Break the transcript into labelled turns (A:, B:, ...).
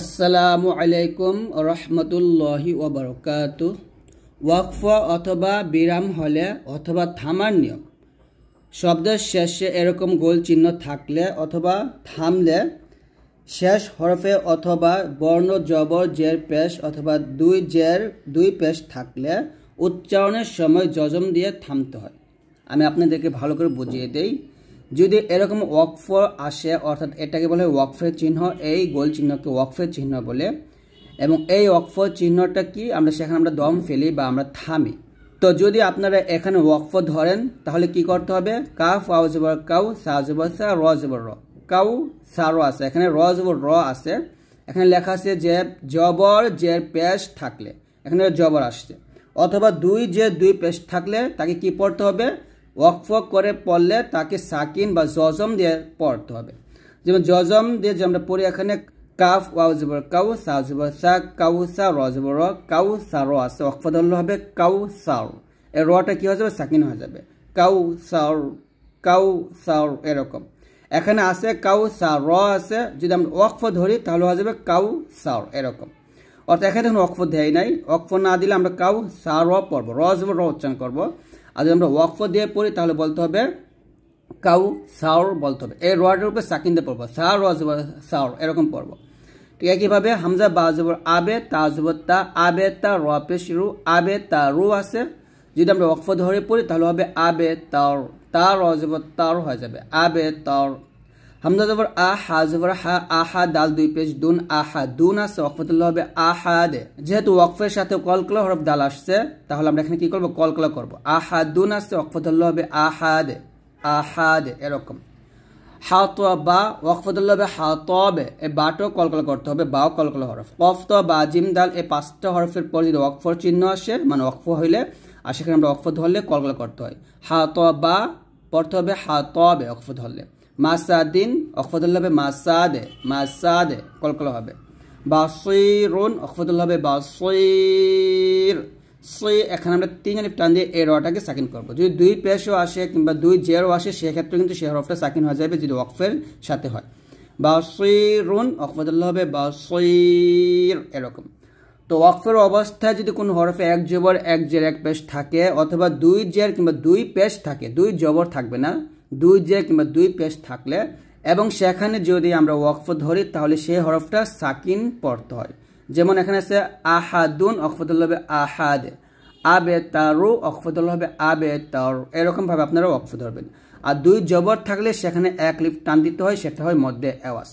A: আসসালামু আলাইকুম রহমতুল্লাহি ওবরকাত ওয়াকফ অথবা বিরাম হলে অথবা থামার নিয়ম শব্দের শেষে এরকম গোল চিহ্ন থাকলে অথবা থামলে শেষ হরফে অথবা বর্ণ জবর জের পেশ অথবা দুই জের দুই পেশ থাকলে উচ্চারণের সময় যজম দিয়ে থামতে হয় আমি আপনাদেরকে ভালো করে বুঝিয়ে দেই যদি এরকম ওয়াকফ আসে অর্থাৎ এটাকে বলে ওয়াকফের চিহ্ন এই গোল চিহ্নকে ওয়াকফের চিহ্ন বলে এবং এই ওয়াকফ চিহ্নটা কি আমরা সেখানে আমরা দম ফেলি বা আমরা থামি তো যদি আপনারা এখানে ওয়াকফ ধরেন তাহলে কি করতে হবে কাফ আউজবর কাউ জবর সা রজবর র কাউ সারো আছে এখানে রজবর র আছে এখানে লেখা আছে যে জবর জের পেশ থাকলে এখানে জবর আসছে অথবা দুই যে দুই পেশ থাকলে তাকে কি পড়তে হবে ওয়াকফ করে পড়লে তাকে সাকিন বা জজম দিয়ে পড়তে হবে যেমন জজম দিয়ে যে আমরা পড়ি এখানে কাফ ওয়াও কাউ সা সা কাউ সা র র কাউ সা র আছে ওয়াকফ ধরলে হবে কাউ সাউ এর রটা কি হয়ে যাবে সাকিন হয়ে যাবে কাউ সাউর কাউ সাউর এরকম এখানে আছে কাউ সা র আছে যদি আমরা ওয়াকফ ধরি তাহলে হয়ে যাবে কাউ সাউর এরকম অর্থাৎ এখানে দেখুন অক্ষ দেয় নাই অক্ষ না দিলে আমরা কাউ সা র পড়বো র র উচ্চারণ করবো আর যদি আমরা ওয়াকফ দিয়ে পড়ি তাহলে বলতে হবে কাউ সাওর বলতে হবে এই রোয়াটের উপরে সাকিন দিয়ে পড়বো সাওর সাওর এরকম পড়বো ঠিক একইভাবে হামজা বাজবর আবে তাজবর তা আবে তা রপেশ রু আবে তা রু আছে যদি আমরা ওয়াকফ ধরে পড়ি তাহলে হবে আবে তার তার অজবর তার হয়ে যাবে আবে তর হামজা জবর আ হা জবর হা আহা দাল দুই পেজ দুন আহা দুন আছে ওয়াকফতুল্লাহ হবে আহা দে যেহেতু ওয়াকফের সাথে কলকলা হরফ দাল আসছে তাহলে আমরা এখানে কি করব কলকলা করব আহা দুন আছে ওয়াকফতুল্লাহ হবে আহা দে আহা দে এরকম হাত বা ওয়াকফতুল্লাহ হবে হাতব এ বাটো কলকলা করতে হবে বাও কলকলা হরফ কফত বা জিম দাল এ পাঁচটা হরফের পর যদি ওয়াকফর চিহ্ন আসে মানে ওয়াকফ হইলে আর সেখানে আমরা ওয়াকফ ধরলে কলকলা করতে হয় হাত বা পড়তে হবে হাতবে ওয়াকফ ধরলে মাসাদিন অকফদুল্লা হবে মাসাদে মাসাদে কলকল হবে বাসইরুন অকফদুল্লা হবে বাসইর সই এখানে আমরা তিন আলিফ টান দিয়ে এই রটাকে সাকিন করব যদি দুই পেশও আসে কিংবা দুই জেরও আসে সেক্ষেত্রে কিন্তু সে হরফটা সাকিন হয়ে যাবে যদি ওয়াকফের সাথে হয় বাসইরুন অকফদুল্লা হবে বাসইর এরকম তো ওয়াকফের অবস্থায় যদি কোনো হরফে এক জবর এক জের এক পেশ থাকে অথবা দুই জের কিংবা দুই পেশ থাকে দুই জবর থাকবে না দুই জে কিংবা দুই পেশ থাকলে এবং সেখানে যদি আমরা ওয়াকফ ধরি তাহলে সেই হরফটা সাকিন পড়তে হয় যেমন এখানে আছে আহাদুন অকফতুল হবে আহাদ আবে তারু অকফতুল হবে আবে তার এরকমভাবে আপনারা ওয়াকফ ধরবেন আর দুই জবর থাকলে সেখানে এক লিফ টান দিতে হয় সেটা হয় মধ্যে অ্যাওয়াজ